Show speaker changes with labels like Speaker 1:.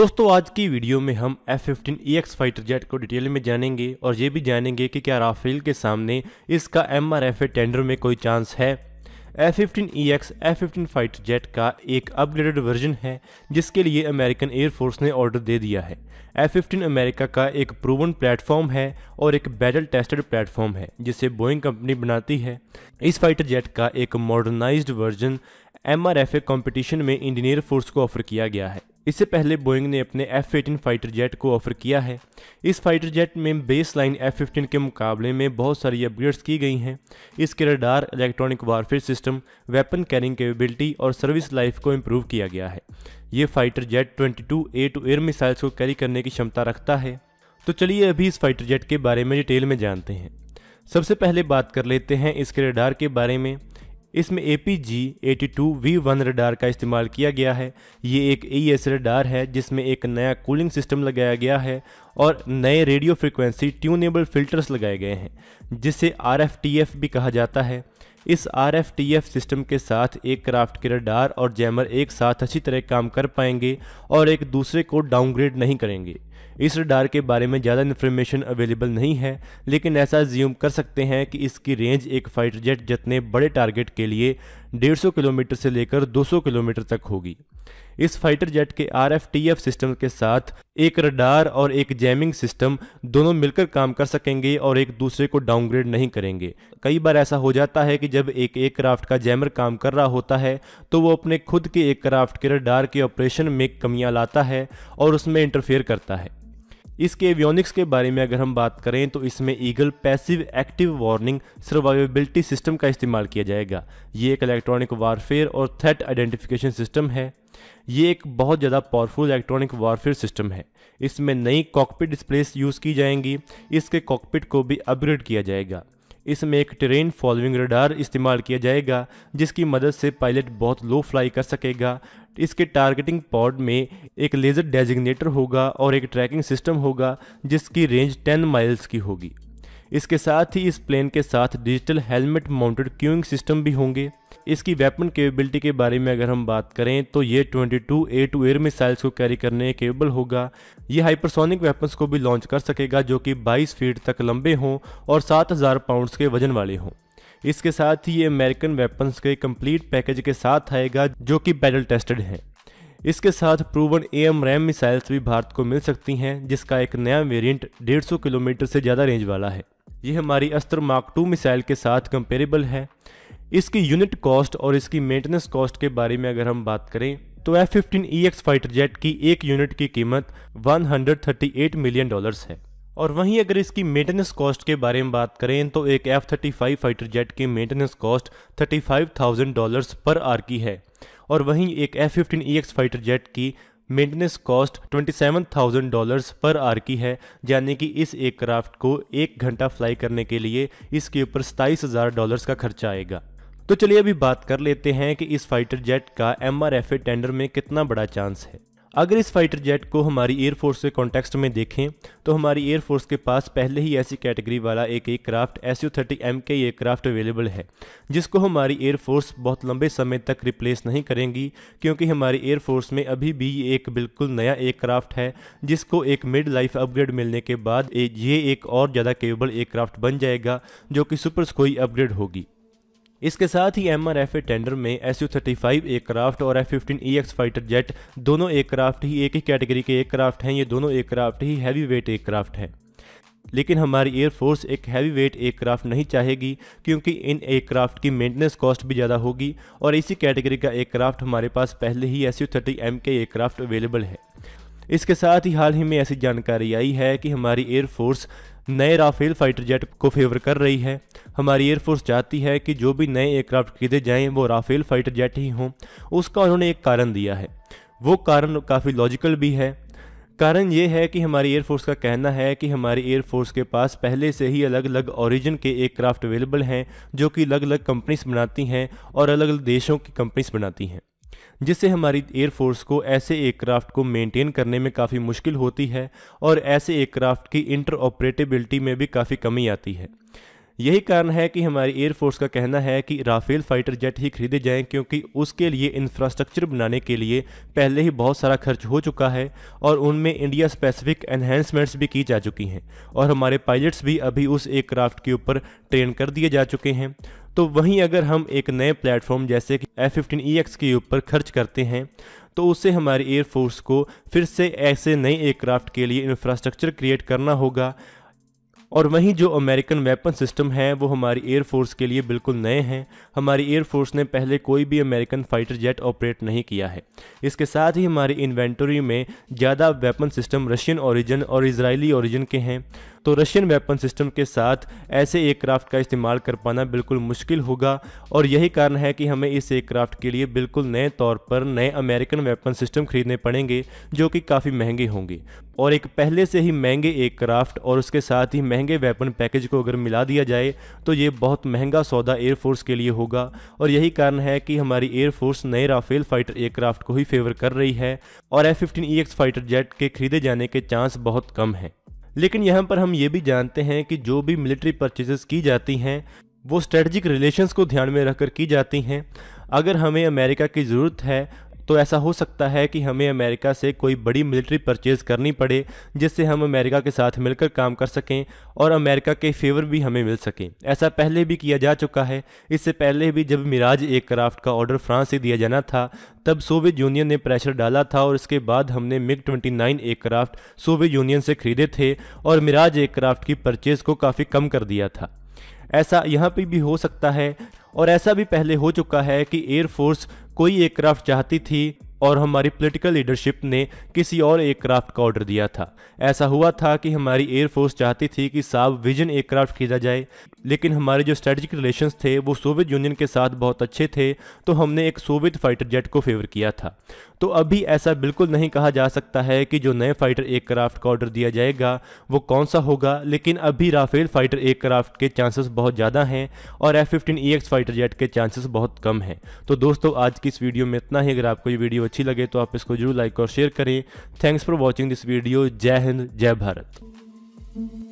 Speaker 1: दोस्तों आज की वीडियो में हम F fifteen E X fighter jet को डिटेल में जानेंगे और ये भी जानेंगे कि क्या राफेल के सामने इसका M R F A tender में कोई चांस है F fifteen E X F fifteen fighter jet का एक अपग्रेडेड वर्जन है जिसके लिए अमेरिकन एयरफोर्स ने ऑर्डर दे दिया है एफ फिफ्टीन अमेरिका का एक प्रूवन प्लेटफॉर्म है और एक बैटल टेस्टेड प्लेटफॉर्म है जिसे बोइंग कंपनी बनाती है इस फाइटर जेट का एक modernize version M R F A competition में इंडियन एयरफोर्स को ऑफर किया गया है इससे पहले बोइंग ने अपने एफ एटीन फाइटर जेट को ऑफर किया है इस फाइटर जेट में बेस लाइन एफ फिफ्टीन के मुकाबले में बहुत सारी अपग्रेड्स की गई हैं इसके radar electronic warfare system weapon carrying capability और सर्विस लाइफ को इम्प्रूव किया गया है ये fighter jet twenty two A to air missiles को कैरी करने की क्षमता रखता है तो चलिए अभी इस फाइटर जेट के बारे में डिटेल में जानते हैं सबसे पहले बात कर लेते हैं इसके रडार के बारे में इसमें A P G eighty two V one radar का इस्तेमाल किया गया है ये एक ई एस रडार है जिसमें एक नया कूलिंग सिस्टम लगाया गया है और नए रेडियो फ्रिक्वेंसी ट्यूनेबल फिल्टर्स लगाए गए हैं जिसे आर एफ टी एफ भी कहा जाता है इस R F T F system के साथ एक क्राफ्ट के रडार और जैमर एक साथ अच्छी तरह काम कर पाएंगे और एक दूसरे को डाउनग्रेड नहीं करेंगे इस रडार के बारे में ज़्यादा इन्फॉर्मेशन अवेलेबल नहीं है लेकिन ऐसा ज्यूम कर सकते हैं कि इसकी रेंज एक फाइटर जेट जितने बड़े टारगेट के लिए 150 किलोमीटर से लेकर 200 किलोमीटर तक होगी इस फाइटर जेट के आर सिस्टम के साथ एक रडार और एक जैमिंग सिस्टम दोनों मिलकर काम कर सकेंगे और एक दूसरे को डाउनग्रेड नहीं करेंगे कई बार ऐसा हो जाता है कि जब एक एयरक्राफ्ट का जैमर काम कर रहा होता है तो वो अपने खुद के एयरक्राफ्ट के रडार के ऑपरेशन में कमियां लाता है और उसमें इंटरफेयर करता है इसके एवियोनिक्स के बारे में अगर हम बात करें तो इसमें eagle passive active warning survivability system का इस्तेमाल किया जाएगा ये एक इलेक्ट्रॉनिक वारफेयर और थ्रेट आइडेंटिफिकेशन सिस्टम है ये एक बहुत ज़्यादा पावरफुल इलेक्ट्रॉनिक वारफेयर सिस्टम है इसमें नई कॉकपिट डिस्प्लेस यूज़ की जाएंगी इसके कॉकपिट को भी अपग्रेड किया जाएगा इसमें एक ट्रेन फॉलोइंग रडार इस्तेमाल किया जाएगा जिसकी मदद से पायलट बहुत लो फ्लाई कर सकेगा इसके टारगेटिंग पॉड में एक लेज़र डेजिग्नेटर होगा और एक ट्रैकिंग सिस्टम होगा जिसकी रेंज 10 माइल्स की होगी इसके साथ ही इस प्लेन के साथ digital helmet mounted cueing system भी होंगे इसकी वेपन केपेबिलिटी के बारे में अगर हम बात करें तो ये 22 ए टू एयर मिसाइल्स को कैरी करने केबल होगा ये हाइपरसोनिक वेपन्स को भी लॉन्च कर सकेगा जो कि 22 फीट तक लंबे हों और 7000 पाउंड्स के वजन वाले हों इसके साथ ही ये अमेरिकन वेपन्स के कंप्लीट पैकेज के साथ आएगा जो कि बैटल टेस्टेड है इसके साथ proven AMRAAM missiles भी भारत को मिल सकती हैं जिसका एक नया वेरिएंट 150 किलोमीटर से ज़्यादा रेंज वाला है ये हमारी अस्त्र मार्क टू मिसाइल के साथ कंपेरेबल है इसकी यूनिट कॉस्ट और इसकी मेंटेनेंस कॉस्ट के बारे में अगर हम बात करें तो F fifteen E fighter jet की एक यूनिट की कीमत 138 मिलियन डॉलर्स है और वहीं अगर इसकी मेंटेनेंस कॉस्ट के बारे में बात करें तो एक F thirty five fighter jet की maintenance cost thirty five thousand dollars per hour की है और वहीं एक F fifteen E X fighter jet की maintenance cost twenty seven thousand dollars per hour की है यानी कि इस एयरक्राफ्ट को एक घंटा फ्लाई करने के लिए इसके ऊपर सताईस हज़ार डॉलर्स का खर्चा आएगा तो चलिए अभी बात कर लेते हैं कि इस फाइटर जेट का M R F A tender में कितना बड़ा चांस है अगर इस फाइटर जेट को हमारी एयरफोर्स के कॉन्टेक्स्ट में देखें तो हमारी एयरफोर्स के पास पहले ही ऐसी कैटेगरी वाला एक aircraft S U thirty M K aircraft available है जिसको हमारी एयरफोर्स बहुत लंबे समय तक रिप्लेस नहीं करेंगी क्योंकि हमारी एयरफोर्स में अभी भी एक बिल्कुल नया एयरक्राफ्ट है जिसको एक मिड लाइफ अपग्रेड मिलने के बाद ये एक और ज़्यादा केबल एयरक्राफ्ट बन जाएगा जो कि सुपर स्कोई अपग्रेड होगी इसके साथ ही एम आर टेंडर में S U thirty five aircraft और F fifteen E X fighter jet दोनों एयरक्राफ्ट ही एक ही कैटेगरी के एयरक्राफ्ट हैं ये दोनों एयरक्राफ्ट ही हैवी वेट एयरक्राफ्ट हैं लेकिन हमारी एयरफोर्स एक हैवी वेट एयरक्राफ्ट नहीं चाहेगी क्योंकि इन एयरक्राफ्ट की मेंटेनेंस कॉस्ट भी ज़्यादा होगी और इसी कैटेगरी का एयरक्राफ्ट हमारे पास पहले ही S U thirty M K aircraft available है इसके साथ ही हाल ही में ऐसी जानकारी आई है कि हमारी एयरफोर्स नए राफेल फाइटर जेट को फेवर कर रही है हमारी एयरफोर्स चाहती है कि जो भी नए एयरक्राफ्ट खरीदे जाएं वो राफेल फाइटर जेट ही हों उसका उन्होंने एक कारण दिया है वो कारण काफ़ी लॉजिकल भी है कारण ये है कि हमारी एयरफोर्स का कहना है कि हमारी एयरफोर्स के पास पहले से ही अलग अलग ओरिजिन के एयरक्राफ्ट अवेलेबल हैं जो कि अलग अलग कंपनीज बनाती हैं और अलग अलग देशों की कंपनीज बनाती हैं जिससे हमारी एयरफोर्स को ऐसे एयरक्राफ्ट को मेंटेन करने में काफ़ी मुश्किल होती है और ऐसे एयरक्राफ्ट की इंटर ऑपरेटेबिलिटी में भी काफ़ी कमी आती है यही कारण है कि हमारी एयरफोर्स का कहना है कि राफेल फाइटर जेट ही खरीदे जाएं क्योंकि उसके लिए इंफ्रास्ट्रक्चर बनाने के लिए पहले ही बहुत सारा खर्च हो चुका है और उनमें इंडिया स्पेसिफिक एनहेंसमेंट्स भी की जा चुकी हैं और हमारे पायलट्स भी अभी उस एयरक्राफ्ट के ऊपर ट्रेन कर दिए जा चुके हैं तो वहीं अगर हम एक नए प्लेटफॉर्म जैसे कि एफ फिफ्टीन ई एक्स के ऊपर खर्च करते हैं तो उससे हमारी एयरफोर्स को फिर से ऐसे नए एयरक्राफ्ट के लिए इंफ्रास्ट्रक्चर क्रिएट करना होगा और वहीं जो अमेरिकन वेपन सिस्टम है वो हमारी एयरफोर्स के लिए बिल्कुल नए हैं हमारी एयरफोर्स ने पहले कोई भी अमेरिकन फाइटर जेट ऑपरेट नहीं किया है इसके साथ ही हमारी इन्वेंटरी में ज़्यादा वेपन सिस्टम रशियन ओरिजिन और इसराइली ओरिजिन के हैं तो रशियन वेपन सिस्टम के साथ ऐसे एयरक्राफ्ट का इस्तेमाल कर पाना बिल्कुल मुश्किल होगा और यही कारण है कि हमें इस एयरक्राफ्ट के लिए बिल्कुल नए तौर पर नए अमेरिकन वेपन सिस्टम खरीदने पड़ेंगे जो कि काफ़ी महंगे होंगे और एक पहले से ही महंगे एयरक्राफ्ट और उसके साथ ही महंगे वेपन पैकेज को अगर मिला दिया जाए तो ये बहुत महंगा सौदा एयरफोर्स के लिए होगा और यही कारण है कि हमारी एयरफोर्स नए राफेल फाइटर एयरक्राफ्ट को ही फेवर कर रही है और एफ फिफ्टीन फाइटर जेट के खरीदे जाने के चांस बहुत कम हैं लेकिन यहाँ पर हम ये भी जानते हैं कि जो भी मिलिट्री परचेजेस की जाती हैं वो स्ट्रेटजिक रिलेशंस को ध्यान में रखकर की जाती हैं अगर हमें अमेरिका की ज़रूरत है तो ऐसा हो सकता है कि हमें अमेरिका से कोई बड़ी मिलिट्री परचेज करनी पड़े जिससे हम अमेरिका के साथ मिलकर काम कर सकें और अमेरिका के फेवर भी हमें मिल सकें ऐसा पहले भी किया जा चुका है इससे पहले भी जब मिराज एक क्राफ्ट का ऑर्डर फ्रांस से दिया जाना था तब सोवियत यूनियन ने प्रेशर डाला था और इसके बाद हमने MiG twenty nine aircraft Soviet union से खरीदे थे और मिराज एयरक्राफ्ट की परचेज को काफ़ी कम कर दिया था ऐसा यहाँ पे भी हो सकता है और ऐसा भी पहले हो चुका है कि एयरफोर्स कोई एयरक्राफ्ट चाहती थी और हमारी पॉलिटिकल लीडरशिप ने किसी और एयरक्राफ्ट का ऑर्डर दिया था ऐसा हुआ था कि हमारी एयरफोर्स चाहती थी कि साब विजन एयरक्राफ्ट खरीदा जाए लेकिन हमारे जो स्ट्रेटजिक रिलेशंस थे वो सोवियत यूनियन के साथ बहुत अच्छे थे तो हमने एक सोवियत फाइटर जेट को फेवर किया था तो अभी ऐसा बिल्कुल नहीं कहा जा सकता है कि जो नए फाइटर एयरक्राफ्ट का ऑर्डर दिया जाएगा वो कौन सा होगा लेकिन अभी राफेल फाइटर एयरक्राफ्ट के चांसेस बहुत ज़्यादा हैं और एफ फिफ्टीन फाइटर जेट के चांसेस बहुत कम हैं तो दोस्तों आज की इस वीडियो में इतना ही अगर आपको ये वीडियो अच्छी लगे तो आप इसको जरूर लाइक और शेयर करें thanks for watching this video जय हिंद जय भारत